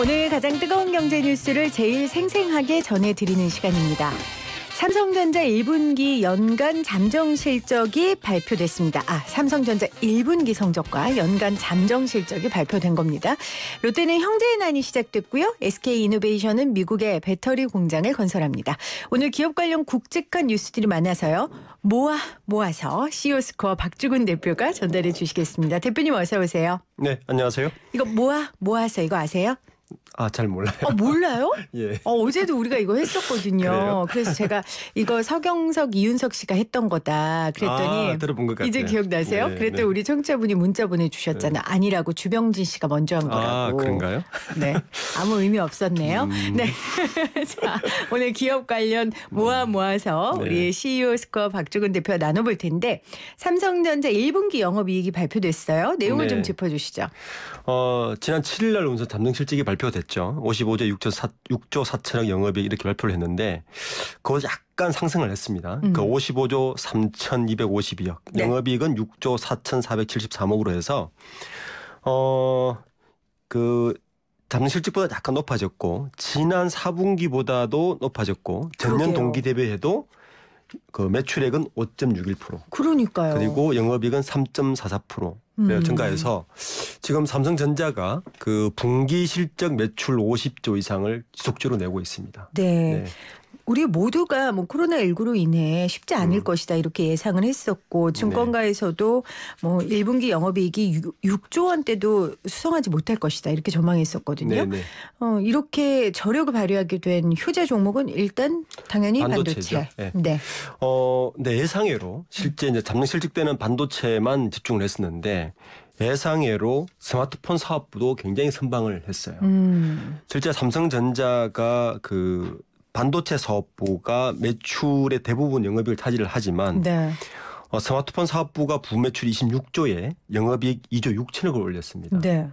오늘 가장 뜨거운 경제 뉴스를 제일 생생하게 전해드리는 시간입니다. 삼성전자 1분기 연간 잠정 실적이 발표됐습니다. 아, 삼성전자 1분기 성적과 연간 잠정 실적이 발표된 겁니다. 롯데는 형제의 난이 시작됐고요. SK 이노베이션은 미국의 배터리 공장을 건설합니다. 오늘 기업 관련 국직한 뉴스들이 많아서요. 모아 모아서 CEO 스코어 박주근 대표가 전달해 주시겠습니다. 대표님 어서 오세요. 네, 안녕하세요. 이거 모아 모아서 이거 아세요? 아, 잘 몰라요. 아, 몰라요? 예. 어, 어제도 우리가 이거 했었거든요. 그래서 제가 이거 서경석, 이윤석 씨가 했던 거다. 그랬더니 아, 들어본 것 같아요. 이제 기억나세요? 네, 그랬더니 네. 우리 청자분이 문자 보내주셨잖아요. 네. 아니라고 주병진 씨가 먼저 한 아, 거라고. 아, 그런가요? 네. 아무 의미 없었네요. 음... 네. 자, 오늘 기업 관련 모아 음. 모아서 네. 우리 CEO 스코어 박주근 대표 나눠볼 텐데 삼성전자 1분기 영업이익이 발표됐어요. 내용을 네. 좀 짚어주시죠. 어, 지난 7일날 운서 잠정 실적이 발표 발표됐죠. 55조 6조, 4, 6조 4천억 영업이익 이렇게 발표를 했는데 그거 약간 상승을 했습니다. 음. 그 55조 3,252억 네. 영업이익은 6조 4,473억으로 해서 어그 작년 실직보다 약간 높아졌고 지난 4분기보다도 높아졌고 전년 그러게요. 동기 대비해도 그 매출액은 5.61%. 그러니까요. 그리고 영업이익은 3.44%. 음. 네, 증가해서 지금 삼성전자가 그 분기 실적 매출 50조 이상을 지속적으로 내고 있습니다. 네. 네. 우리 모두가 뭐 코로나19로 인해 쉽지 않을 음. 것이다 이렇게 예상을 했었고 네. 증권가에서도 뭐 1분기 영업이익이 6, 조 원대도 수성하지 못할 것이다 이렇게 전망했었거든요. 네, 네. 어, 이렇게 저력을 발휘하게 된 효자 종목은 일단 당연히 반도체 반도체. 예. 네. 네. 어, 네, 예상외로 실제 이제 잠정 실직 때는 반도체만 집중을 했었는데 예상외로 스마트폰 사업부도 굉장히 선방을 했어요. 음. 실제 삼성전자가 그 반도체 사업부가 매출의 대부분 영업이을 차지를 하지만 네. 어, 스마트폰 사업부가 부매출 26조에 영업이익 2조 6천억을 올렸습니다. 네.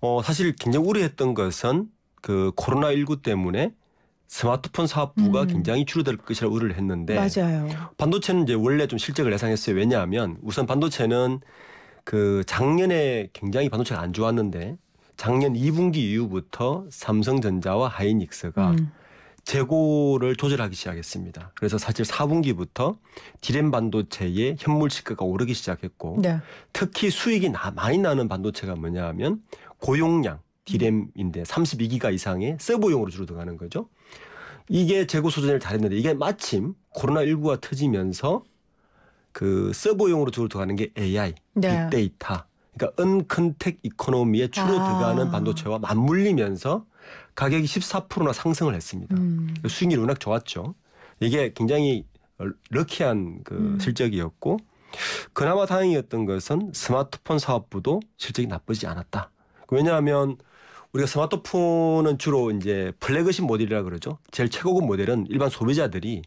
어, 사실 굉장히 우려했던 것은 그 코로나19 때문에 스마트폰 사업부가 음. 굉장히 줄어들 것이라고 우려를 했는데 맞아요. 반도체는 이제 원래 좀 실적을 예상했어요. 왜냐하면 우선 반도체는 그 작년에 굉장히 반도체가 안 좋았는데 작년 2분기 이후부터 삼성전자와 하이닉스가 음. 재고를 조절하기 시작했습니다. 그래서 사실 4분기부터 디램 반도체의 현물 시가가 오르기 시작했고 네. 특히 수익이 나, 많이 나는 반도체가 뭐냐하면 고용량 디램인데 32기가 이상의 서버용으로 주로 들어가는 거죠. 이게 재고 소진을 잘했는데 이게 마침 코로나 19가 터지면서 그 서버용으로 주로 들어가는 게 AI, 네. 빅데이터, 그러니까 은컨택 이코노미에 주로 아. 들어가는 반도체와 맞물리면서 가격이 14%나 상승을 했습니다. 음. 수익률 이 워낙 좋았죠. 이게 굉장히 럭키한 그 음. 실적이었고 그나마 다행이었던 것은 스마트폰 사업부도 실적이 나쁘지 않았다. 왜냐하면 우리가 스마트폰은 주로 이제 플래그십 모델이라 그러죠. 제일 최고급 모델은 일반 소비자들이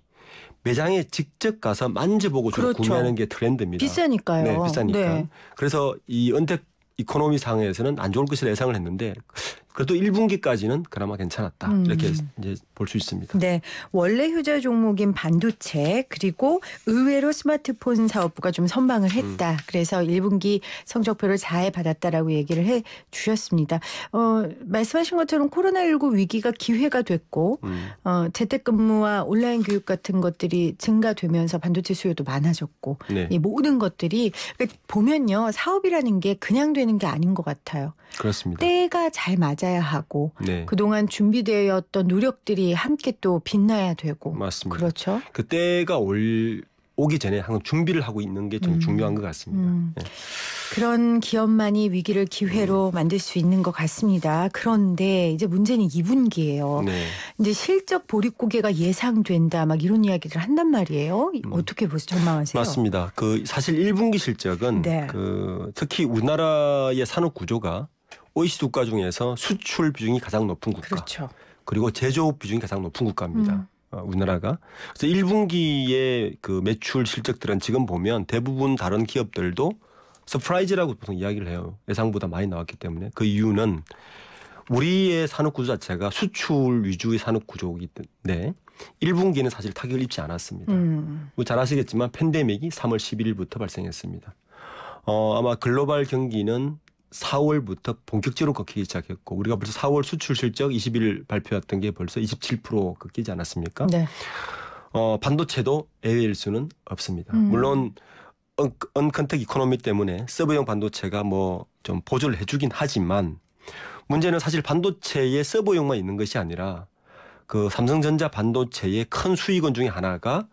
매장에 직접 가서 만져보고 그렇죠. 구매하는 게 트렌드입니다. 비싸니까요. 네, 비싸니까. 네. 그래서 이 언택 이코노미 상에서는 안 좋을 것이라 예상을 했는데 그래도 1분기까지는 그나마 괜찮았다. 음. 이렇게 이제 볼 수 있습니다. 네. 원래 효자 종목인 반도체 그리고 의외로 스마트폰 사업부가 좀 선방을 음. 했다. 음. 그래서 1분기 성적표를 잘 받았다라고 얘기를 해 주셨습니다. 어, 말씀하신 것처럼 코로나19 위기가 기회가 됐고 음. 어, 재택근무와 온라인 교육 같은 것들이 증가되면서 반도체 수요도 많아졌고 네. 이 모든 것들이 보면요. 사업이라는 게 그냥 되는 게 아닌 것 같아요. 그렇습니다. 때가 잘 맞아 있어야 하고 네. 그동안 준비되었던 노력들이 함께 또 빛나야 되고 맞습니다. 그렇죠. 그때가 올 오기 전에 항상 준비를 하고 있는 게좀 음. 중요한 것 같습니다. 음. 네. 그런 기업만이 위기를 기회로 음. 만들 수 있는 것 같습니다. 그런데 이제 문제는 2분기예요. 네. 이제 실적 보릿고개가 예상된다 막 이런 이야기들 한단 말이에요. 음. 어떻게 보세요? 전망하세요? 맞습니다. 그 사실 1분기 실적은 네. 그 특히 우리나라의 산업 구조가 OECD 국가 중에서 수출 비중이 가장 높은 국가. 그렇죠. 그리고 제조업 비중이 가장 높은 국가입니다. 음. 어, 우리나라가. 그래서 1분기의 그 매출 실적들은 지금 보면 대부분 다른 기업들도 서프라이즈라고 보통 이야기를 해요. 예상보다 많이 나왔기 때문에. 그 이유는 우리의 산업 구조 자체가 수출 위주의 산업 구조이기 때문에 1분기는 사실 타격을 입지 않았습니다. 음. 뭐 잘 아시겠지만 팬데믹이 3월 11일부터 발생했습니다. 어, 아마 글로벌 경기는 4월부터 본격적으로 꺾이기 시작했고 우리가 벌써 4월 수출 실적 20일 발표했던 게 벌써 27% 꺾이지 않았습니까? 네. 어, 반도체도 예외일 수는 없습니다. 음. 물론 언컨택 이코노미 때문에 서브용 반도체가 뭐 좀 보조를 해주긴 하지만 문제는 사실 반도체에 서버용만 있는 것이 아니라 그 삼성전자 반도체의 큰 수익원 중에 하나가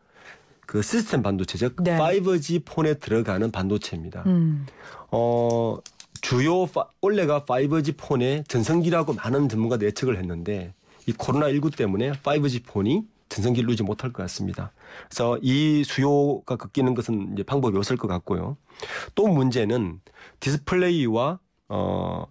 그 시스템 반도체 즉 네. 5G 폰에 들어가는 반도체입니다. 음. 어 주요 파, 올해가 5G 폰의 전성기라고 많은 전문가도 예측을 했는데 이 코로나19 때문에 5G 폰이 전성기를 누지 못할 것 같습니다. 그래서 이 수요가 꺾이는 것은 이제 방법이 없을 것 같고요. 또 문제는 디스플레이와 어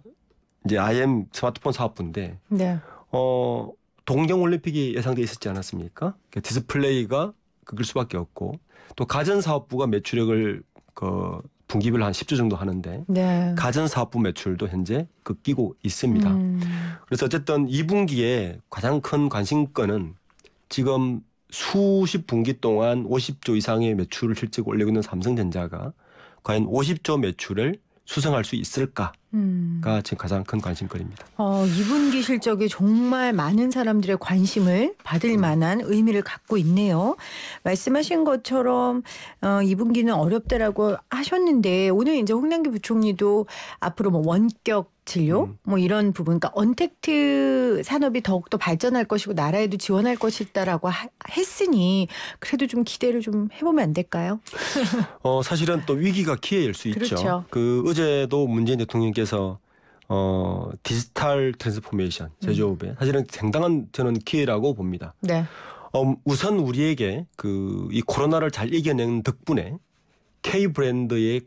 이제 IM 스마트폰 사업부인데 네. 어 동경 올림픽이 예상돼 있었지 않았습니까? 그러니까 디스플레이가 꺾일 수밖에 없고 또 가전 사업부가 매출액을 그 분기별로 한1 0조 정도 하는데 네. 가전사업부 매출도 현재 급기고 있습니다. 음. 그래서 어쨌든 2분기에 가장 큰 관심건은 지금 수십 분기 동안 50조 이상의 매출을 실제 올리고 있는 삼성전자가 과연 50조 매출을 수성할 수 있을까 음. 가 지금 가장 큰 관심거리입니다. 어, 이분기 실적이 정말 많은 사람들의 관심을 받을 음. 만한 의미를 갖고 있네요. 말씀하신 것처럼 어, 이분기는 어렵다라고 하셨는데 오늘 이제 홍남기 부총리도 앞으로 뭐 원격 진료 음. 뭐 이런 부분 그러니까 언택트 산업이 더욱더 발전할 것이고 나라에도 지원할 것이다라고 했으니 그래도 좀 기대를 좀 해보면 안 될까요? 어 사실은 또 위기가 기회일 수 그렇죠. 있죠. 그 어제도 문재인 대통령께서 님께서 어, 디지털 트랜스포메이션 음. 제조업에 음. 사실은 상당한 저는 기회라고 봅니다. 네. 어, 우선 우리에게 그 이 코로나를 잘 이겨낸 덕분에 K 브랜드의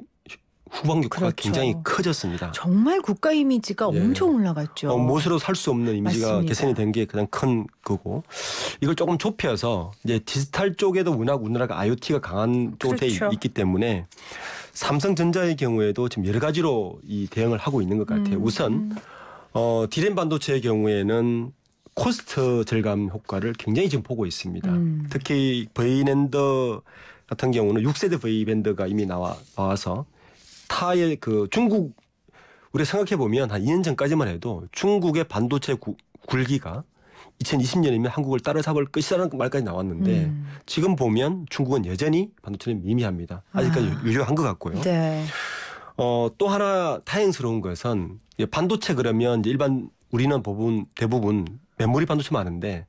후방교가 그렇죠. 굉장히 커졌습니다. 정말 국가 이미지가 예. 엄청 올라갔죠. 어, 엇으로살 수 없는 이미지가 맞습니다. 개선이 된 게 가장 큰 거고 이걸 조금 좁혀서 이제 디지털 쪽에도 워낙 우리나라가 IoT가 강한 쪽으로 그렇죠. 돼 있기 때문에 삼성전자의 경우에도 지금 여러 가지로 이 대응을 하고 있는 것 같아요. 음. 우선 어, 디램 반도체의 경우에는 코스트 절감 효과를 굉장히 지금 보고 있습니다. 음. 특히 베이랜더 같은 경우는 6세대 이밴드가 이미 나와, 나와서 타의 그 중국 우리 생각해 보면 한 2년 전까지만 해도 중국의 반도체 구, 굴기가 2020년이면 한국을 따라잡을 것이라는 말까지 나왔는데 음. 지금 보면 중국은 여전히 반도체는 미미합니다. 아직까지 아. 유효한 것 같고요. 네. 어, 또 하나 다행스러운 것은 반도체 그러면 일반 우리는 부분 대부분 메모리 반도체 많은데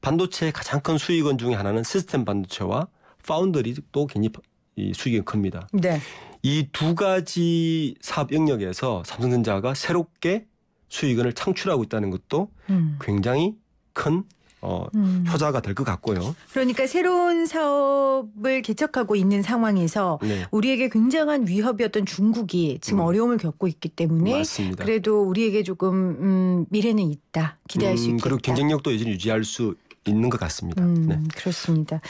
반도체의 가장 큰 수익원 중에 하나는 시스템 반도체와 파운드리도 굉장히 이 수익이 큽니다. 네. 이두 가지 사업 영역에서 삼성전자가 새롭게 수익을 창출하고 있다는 것도 음. 굉장히 큰 어, 음. 효자가 될 것 같고요. 그러니까 새로운 사업을 개척하고 있는 상황에서 네. 우리에게 굉장한 위협이었던 중국이 지금 음. 어려움을 겪고 있기 때문에 맞습니다. 그래도 우리에게 조금 음, 미래는 있다 기대할 수 음, 있다. 그리고 경쟁력도 여전 유지할 수 있는 것 같습니다. 음, 네. 그렇습니다.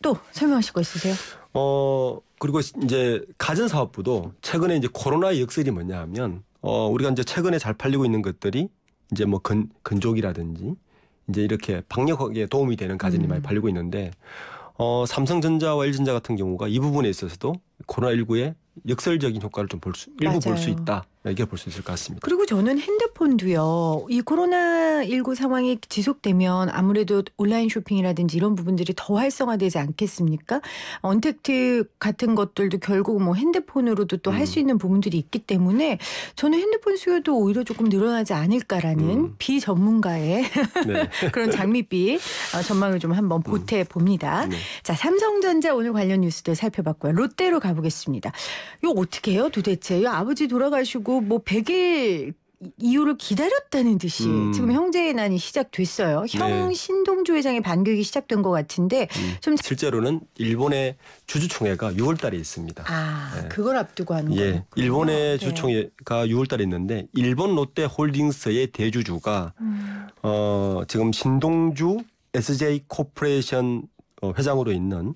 또 설명하실 거 있으세요? 어, 그리고 이제 가전사업부도 최근에 이제 코로나의 역설이 뭐냐 하면 어, 우리가 이제 최근에 잘 팔리고 있는 것들이 이제 뭐 근, 근족이라든지 이제 이렇게 방역에 도움이 되는 가전이 음. 많이 팔리고 있는데 어, 삼성전자와 LG전자 같은 경우가 이 부분에 있어서도 코로나19의 역설적인 효과를 좀 볼 수, 일부 볼 수 있다. 이게 볼수 있을 것 같습니다. 그리고 저는 핸드폰도요. 이 코로나19 상황이 지속되면 아무래도 온라인 쇼핑이라든지 이런 부분들이 더 활성화되지 않겠습니까? 언택트 같은 것들도 결국 뭐 핸드폰으로도 또 할수 음. 있는 부분들이 있기 때문에 저는 핸드폰 수요도 오히려 조금 늘어나지 않을까라는 음. 비전문가의 네. 그런 장밋빛 어, 전망을 좀 한번 보태 봅니다. 음. 네. 자, 삼성전자 오늘 관련 뉴스도 살펴봤고요. 롯데로 가보겠습니다. 이거 어떻게 해요 도대체? 이 아버지 돌아가시고 뭐 100일 이유를 기다렸다는 듯이 음. 지금 형제의 난이 시작됐어요. 네. 형 네. 신동주 회장의 반격이 시작된 것 같은데 음. 좀 실제로는 일본의 주주총회가 6월달에 있습니다. 아 네. 그걸 앞두고 하는 예, 거예요. 일본의 네. 주주총회가 6월달에 있는데 일본 롯데홀딩스의 대주주가 음. 어, 지금 신동주 SJ 코퍼레이션 어, 회장으로 있는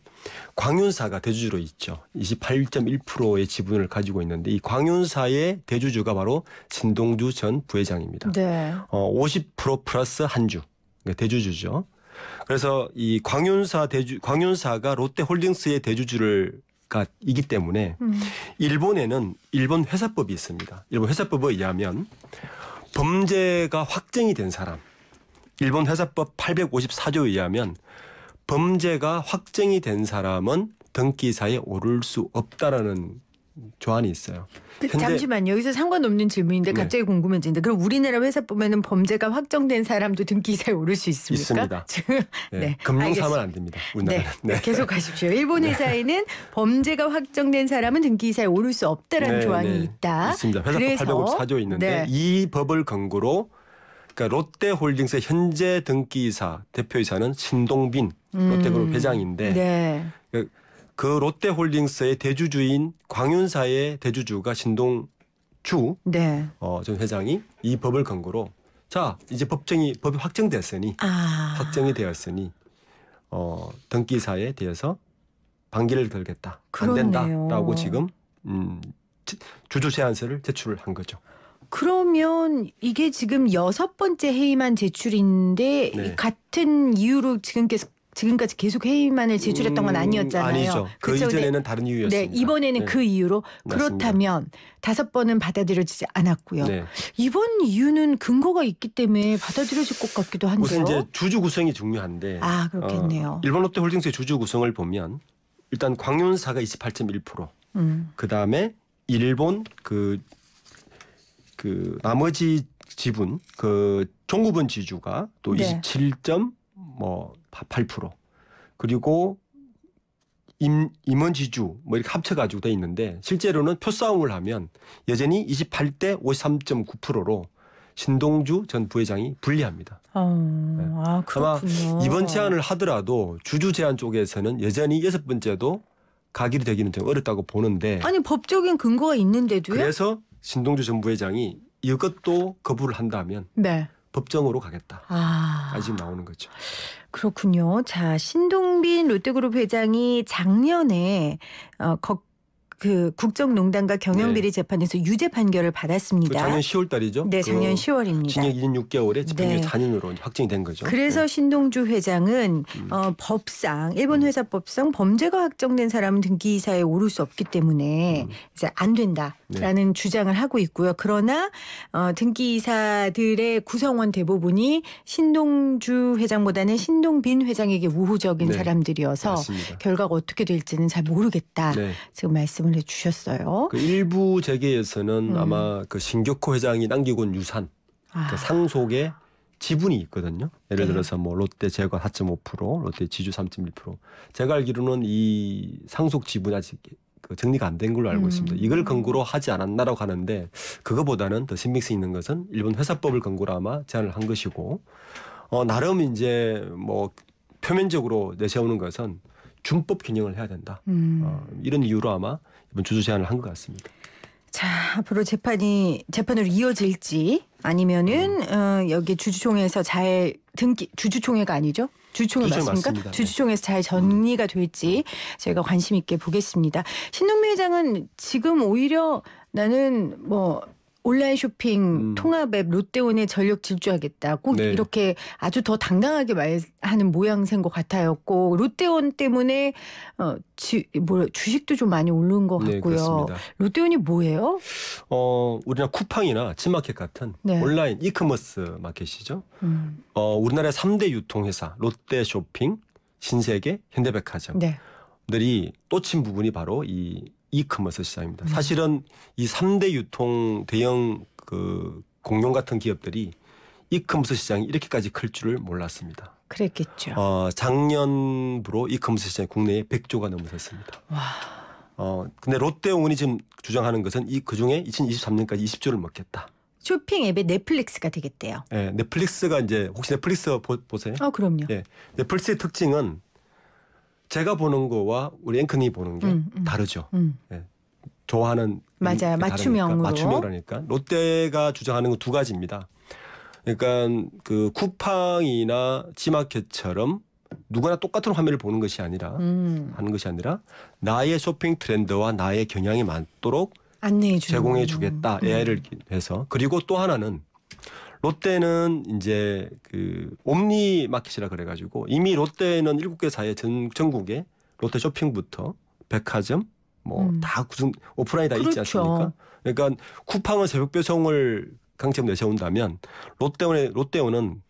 광윤사가 대주주로 있죠. 28.1%의 지분을 가지고 있는데 이 광윤사의 대주주가 바로 진동주 전 부회장입니다. 네. 어, 50% 플러스 한 주. 그러니까 대주주죠. 그래서 이 광윤사 대주 광윤사가 롯데홀딩스의 대주주를 가이기 때문에 음. 일본에는 일본 회사법이 있습니다. 일본 회사법에 의하면 범죄가 확정이 된 사람 일본 회사법 854조에 의하면 범죄가 확정이 된 사람은 등기사에 오를 수 없다라는 조안이 있어요. 그, 잠시만 여기서 상관없는 질문인데 네. 갑자기 네. 궁금해진다. 그럼 우리나라 회사보면은 범죄가 확정된 사람도 등기사에 오를 수 있습니까? 있습니다. 네. 네. 금융사만 안 됩니다. 우리나라는. 네. 네. 계속 하십시오. 일본 네. 회사에는 범죄가 확정된 사람은 등기사에 오를 수 없다라는 네, 조항이 있다. 있습니다. 회사법 854조 있는데 이 법을 근거로 그러니까 롯데홀딩스 현재 등기이사 대표이사는 신동빈 음. 롯데그룹 회장인데 네. 그, 그 롯데홀딩스의 대주주인 광윤사의 대주주가 신동추 네. 어, 전 회장이 이 법을 근거로 자 이제 법정이 법이 확정됐으니 아. 확정이 되었으니 어, 등기사에 대해서 반기를 걸겠다 그러네요. 안 된다라고 지금 음, 주주 제안서를 제출을 한 거죠. 그러면 이게 지금 여섯 번째 회의만 제출인데 네. 같은 이유로 지금 계속 지금까지 계속 회의만을 제출했던 건 음, 아니었잖아요. 아니죠. 그 그쵸? 이전에는 다른 이유였습니다. 네, 이번에는 네. 그 이유로 그렇다면 다섯 번은 받아들여지지 않았고요. 네. 이번 이유는 근거가 있기 때문에 받아들여질 것 같기도 한데요. 우선 이제 주주 구성이 중요한데. 아 그렇겠네요. 어, 일본 롯데 홀딩스의 주주 구성을 보면 일단 광윤사가 28.1%, 음. 그 다음에 일본 그그 그 나머지 지분 그 종구분 지주가 또 네. 27. 뭐8% 그리고 임, 임원지주 뭐 이렇게 합쳐가지고 돼 있는데 실제로는 표싸움을 하면 여전히 28대 53.9%로 신동주 전 부회장이 불리합니다. 어, 네. 아, 아마 이번 제안을 하더라도 주주 제안 쪽에서는 여전히 여섯 번째도 가결이 되기는 좀 어렵다고 보는데 아니 법적인 근거가 있는데도요? 그래서 신동주 전 부회장이 이것도 거부를 한다면 네. 법정으로 가겠다. 아. 아직 나오는 거죠. 그렇군요. 자, 신동빈 롯데그룹 회장이 작년에 어, 그 국정농단과 경영비리 네. 재판에서 유죄 판결을 받았습니다. 그 작년 10월 달이죠? 네, 그 작년 그 10월입니다. 징역 2 6개월에 집행유예 네. 4년으로 확정이 된 거죠. 그래서 네. 신동주 회장은 음. 어, 법상 일본 회사법상 범죄가 확정된 사람은 등기이사에 오를 수 없기 때문에 음. 이제 안 된다라는 네. 주장을 하고 있고요. 그러나 어, 등기이사들의 구성원 대부분이 신동주 회장보다는 신동빈 회장에게 우호적인 네, 사람들이어서 맞습니다. 결과가 어떻게 될지는 잘 모르겠다. 네. 지금 말씀. 말씀을 해주셨어요. 그 일부 재계에서는 음. 아마 그 신격호 회장이 남기고 온 유산 아. 그 상속의 지분이 있거든요. 예를 네. 들어서 뭐 롯데 재가 4.5%, 롯데 지주 3.1%. 제가 알기로는 이 상속 지분 아직 그 정리가 안 된 걸로 알고 음. 있습니다. 이걸 근거로 하지 않았나라고 하는데 그거보다는 더 신빙성 있는 것은 일본 회사법을 근거로 아마 제안을 한 것이고 어 나름 이제 뭐 표면적으로 내세우는 것은 준법 균형을 해야 된다. 음. 어, 이런 이유로 아마 뭐 주주 제안을 한 것 같습니다. 자 앞으로 재판이 재판으로 이어질지 아니면은 음. 어, 여기 주주총회에서 잘 등기 주주총회가 아니죠? 주주총 맞습니까? 맞습니다. 네. 주주총회에서 잘 정리가 음. 될지 저희가 관심 있게 보겠습니다. 신동미 회장은 지금 오히려 나는 뭐 온라인 쇼핑 음. 통합앱 롯데온에 전력 질주하겠다. 꼭 네. 이렇게 아주 더 당당하게 말하는 모양새인 것 같아였고 롯데온 때문에 어, 지, 뭐, 주식도 좀 많이 오른 것 네, 같고요. 네, 롯데온이 뭐예요? 어, 우리나라 쿠팡이나 치마켓 같은 네. 온라인 이커머스 마켓이죠. 음. 어, 우리나라의 3대 유통회사 롯데쇼핑, 신세계, 현대백화점. 네. 들이 또 친 부분이 바로 이 이커머스 시장입니다. 네. 사실은 이 3대 유통 대형 그 공룡 같은 기업들이 이커머스 시장이 이렇게까지 클 줄을 몰랐습니다. 그랬겠죠. 어, 작년부로 이커머스 시장이 국내에 100조가 넘어섰습니다. 와. 어, 근데 롯데공원이 지금 주장하는 것은 이 그중에 2023년까지 20조를 먹겠다. 쇼핑 앱에 넷플릭스가 되겠대요. 네, 넷플릭스가 이제 혹시 넷플릭스 보, 세요 아, 어, 그럼요. 네, 넷플릭스의 특징은 제가 보는 거와 우리 앵커님이 보는 게 음, 음. 다르죠. 음. 예. 좋아하는 맞아요. 맞춤형으로 맞춤형이라니까 롯데가 주장하는 건 두 가지입니다. 그러니까 그 쿠팡이나 지마켓처럼 누구나 똑같은 화면을 보는 것이 아니라 음. 하는 것이 아니라 나의 쇼핑 트렌드와 나의 경향이 맞도록 안내해 제공해 주겠다 AI를 음. 해서 그리고 또 하나는 롯데는 이제 그 옴니 마켓이라 그래가지고 이미 롯데는 일곱 개 사에 전, 전국에 롯데 쇼핑부터 백화점 뭐다 음. 구성 오프라인 다 그렇죠. 있지 않습니까? 그러니까 쿠팡은 새벽 배송을 강점 내세운다면 롯데원의 롯데온은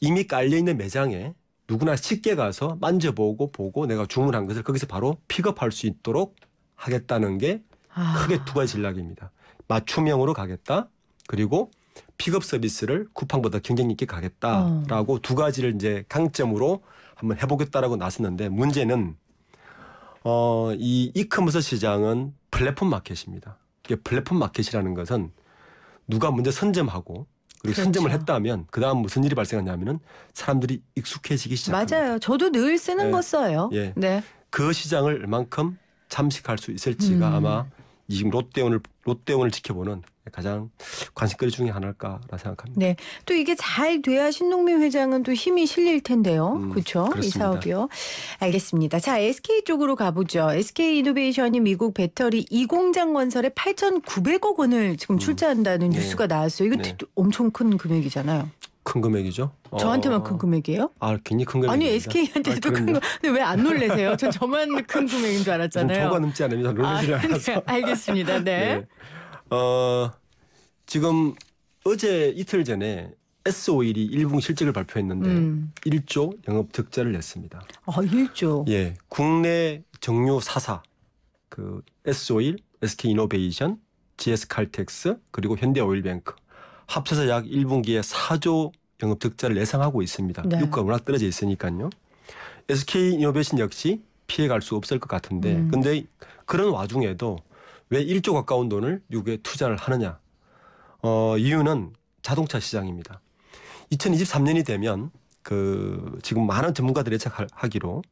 이미 깔려 있는 매장에 누구나 쉽게 가서 만져보고 보고 내가 주문한 것을 거기서 바로 픽업할 수 있도록 하겠다는 게 아. 크게 두 가지 전략입니다. 맞춤형으로 가겠다. 그리고 픽업 서비스를 쿠팡보다 경쟁력 있게 가겠다라고 어. 두 가지를 이제 강점으로 한번 해보겠다라고 나섰는데 문제는 어, 이 이커머스 시장은 플랫폼 마켓입니다. 이게 플랫폼 마켓이라는 것은 누가 먼저 선점하고 그리고 그렇죠. 선점을 했다면 그 다음 무슨 일이 발생하냐면은 사람들이 익숙해지기 시작합니다. 맞아요. 저도 늘 쓰는 네. 거 써요. 예. 네. 그 시장을 얼만큼 잠식할 수 있을지가 음. 아마 지금 롯데온을 롯데온을 지켜보는 가장 관심거리 중에 하나일까라 생각합니다. 네. 또 이게 잘 돼야 신동민 회장은 또 힘이 실릴 텐데요. 음, 그렇죠? 이 사업이요. 알겠습니다. 자, SK 쪽으로 가보죠. SK 이노베이션이 미국 배터리 2공장 건설에 8,900억 원을 지금 음. 출자한다는 음, 뉴스가 나왔어요. 이거 네. 엄청 큰 금액이잖아요. 큰 금액이죠. 어. 저한테만 어... 큰 금액이에요? 아, 굉장히 큰 금액. 아니 SK한테도 아, 큰 거. 근데 왜안 놀래세요? 전 저만 큰 금액인 줄 알았잖아요. 저가 넘지 않으면 놀라지 않아서. 네. 알겠습니다. 네. 네. 어, 지금 어제 이틀 전에 S 오일이 일분 실적을 발표했는데 음. 1조 영업 적자를 냈습니다. 아, 1조. 예. 국내 정유 4사 그 S 오일, SK 이노베이션, GS 칼텍스 그리고 현대 오일뱅크 합쳐서 약 1분기에 4조 영업 적자를 예상하고 있습니다. 네. 유가가 워낙 떨어져 있으니까요. SK 이노베이션 역시 피해갈 수 없을 것 같은데 음. 근데 그런 와중에도 왜 1조 가까운 돈을 미국에 투자를 하느냐? 어, 이유는 자동차 시장입니다. 2023년이 되면 그 지금 많은 전문가들이 예측하기로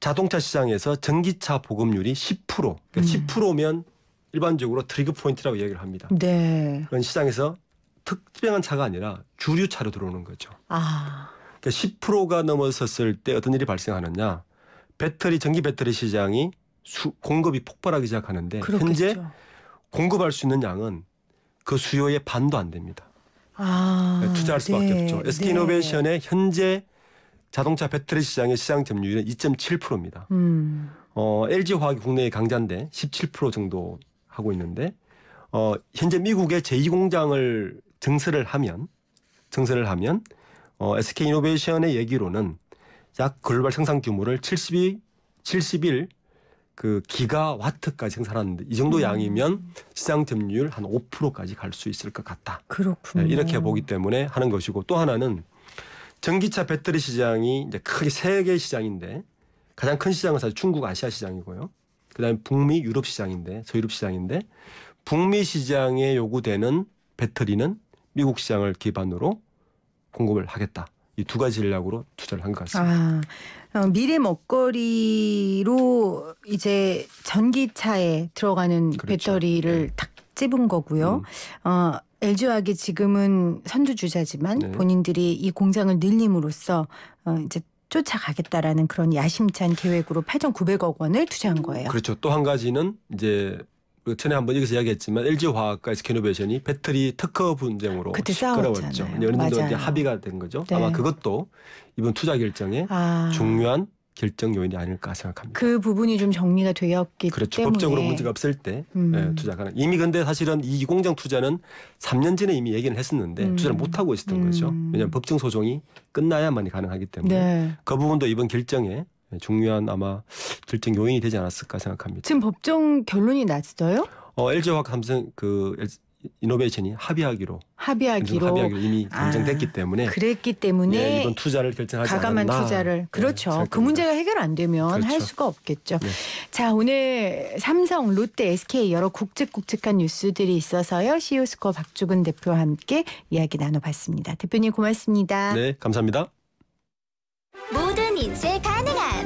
자동차 시장에서 전기차 보급률이 10% 그러니까 음. 10%면 일반적으로 트리그 포인트라고 얘기를 합니다. 네. 그런 시장에서 특별한 차가 아니라 주류 차로 들어오는 거죠. 아. 그러니까 10%가 넘어섰을 때 어떤 일이 발생하느냐? 배터리 전기 배터리 시장이 수, 공급이 폭발하기 시작하는데 그렇겠죠. 현재 공급할 수 있는 양은 그 수요의 반도 안 됩니다. 아, 네, 투자할 수밖에 네, 없죠. SK 이노베이션의 네. 현재 자동차 배터리 시장의 시장 점유율은 2.7%입니다. 음. 어, LG 화학이 국내의 강자인데 17% 정도 하고 있는데 어, 현재 미국의 제2 공장을 증설을 하면 증설을 하면 어, SK 이노베이션의 얘기로는 약 글로벌 생산 규모를 72 71그 기가와트까지 생산하는데 이 정도 음. 양이면 시장 점유율 한 5%까지 갈 수 있을 것 같다. 그렇군요. 네, 이렇게 보기 때문에 하는 것이고 또 하나는 전기차 배터리 시장이 이제 크게 세 개 시장인데 가장 큰 시장은 사실 중국 아시아 시장이고요. 그다음에 북미 유럽 시장인데 서유럽 시장인데 북미 시장에 요구되는 배터리는 미국 시장을 기반으로 공급을 하겠다. 이두 가지 전략으로 투자를 한 것 같습니다. 아, 어, 미래 먹거리로 이제 전기차에 들어가는 그렇죠. 배터리를 네. 탁 찝은 거고요. 음. 어, LG화학이 지금은 선두 주자지만 네. 본인들이 이 공장을 늘림으로써 어, 이제 쫓아가겠다라는 그런 야심찬 계획으로 8,900억 원을 투자한 거예요. 그렇죠. 또 한 가지는 이제 그 전에 한번 여기서 이야기했지만 LG 화학과 SK이노베이션이 배터리 특허 분쟁으로 시끄러웠죠. 어느 정도 이제 합의가 된 거죠. 네. 아마 그것도 이번 투자 결정에 아. 중요한 결정 요인이 아닐까 생각합니다. 그 부분이 좀 정리가 되었기 그렇죠. 때문에 법적으로 문제가 없을 때 음. 예, 투자 가능. 이미 근데 사실은 이 공장 투자는 3년 전에 이미 얘기를 했었는데 음. 투자를 못 하고 있었던 음. 거죠. 왜냐하면 법정 소송이 끝나야만이 가능하기 때문에 네. 그 부분도 이번 결정에 네, 중요한 아마 결정 요인이 되지 않았을까 생각합니다. 지금 법정 결론이 났어요? 어, LG화학 성그 이노베이션이 합의하기로 합의하기로 합의하기로 이미 결정됐기 아, 때문에 그랬기 때문에 네, 이번 투자를 결정하지 가감한 투자를 네, 그렇죠. 네, 그 문제가 해결 안 되면 그렇죠. 할 수가 없겠죠. 네. 자 오늘 삼성, 롯데, SK 여러 국책국책한 뉴스들이 있어서요. 시오스코 e 박주근 대표와 함께 이야기 나눠봤습니다. 대표님 고맙습니다. 네 감사합니다. 모든 인쇄 가능한.